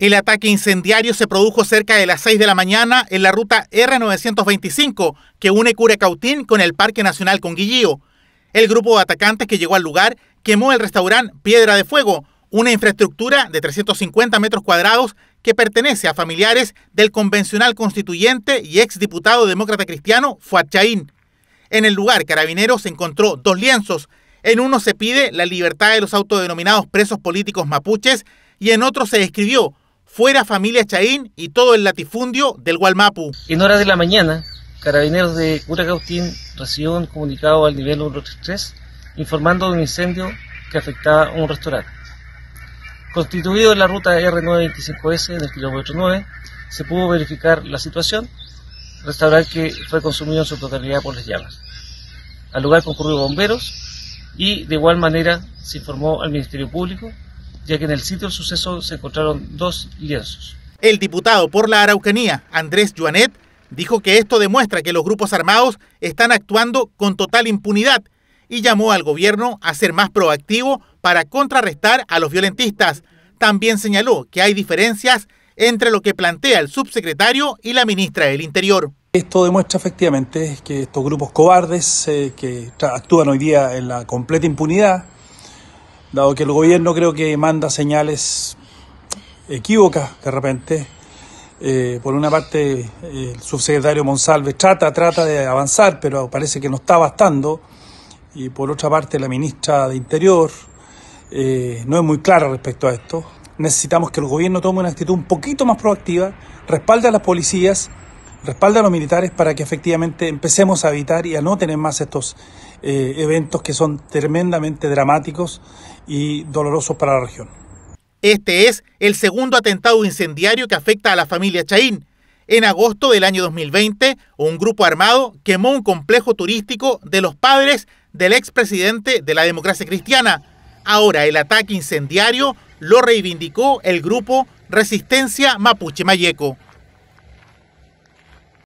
El ataque incendiario se produjo cerca de las 6 de la mañana en la ruta R925 que une Curecautín con el Parque Nacional Conguillío. El grupo de atacantes que llegó al lugar quemó el restaurante Piedra de Fuego, una infraestructura de 350 metros cuadrados que pertenece a familiares del convencional constituyente y exdiputado demócrata cristiano Fuad En el lugar, Carabineros encontró dos lienzos. En uno se pide la libertad de los autodenominados presos políticos mapuches y en otro se escribió fuera familia Chaín y todo el latifundio del Gualmapu. En horas de la mañana, carabineros de Curacautín recibieron un comunicado al nivel 133 informando de un incendio que afectaba un restaurante. Constituido en la ruta R925S en el kilómetro 9, se pudo verificar la situación, restaurante que fue consumido en su totalidad por las llamas. Al lugar concurrió bomberos y de igual manera se informó al Ministerio Público ya que en el sitio del suceso se encontraron dos lienzos. El diputado por la Araucanía, Andrés Joanet, dijo que esto demuestra que los grupos armados están actuando con total impunidad y llamó al gobierno a ser más proactivo para contrarrestar a los violentistas. También señaló que hay diferencias entre lo que plantea el subsecretario y la ministra del Interior. Esto demuestra efectivamente que estos grupos cobardes eh, que actúan hoy día en la completa impunidad dado que el gobierno creo que manda señales equívocas de repente. Eh, por una parte, el subsecretario Monsalve trata, trata de avanzar, pero parece que no está bastando. Y por otra parte, la ministra de Interior eh, no es muy clara respecto a esto. Necesitamos que el gobierno tome una actitud un poquito más proactiva, respalde a las policías respalda a los militares para que efectivamente empecemos a evitar y a no tener más estos eh, eventos que son tremendamente dramáticos y dolorosos para la región. Este es el segundo atentado incendiario que afecta a la familia Chaín. En agosto del año 2020, un grupo armado quemó un complejo turístico de los padres del expresidente de la democracia cristiana. Ahora el ataque incendiario lo reivindicó el grupo Resistencia Mapuche Mayeco.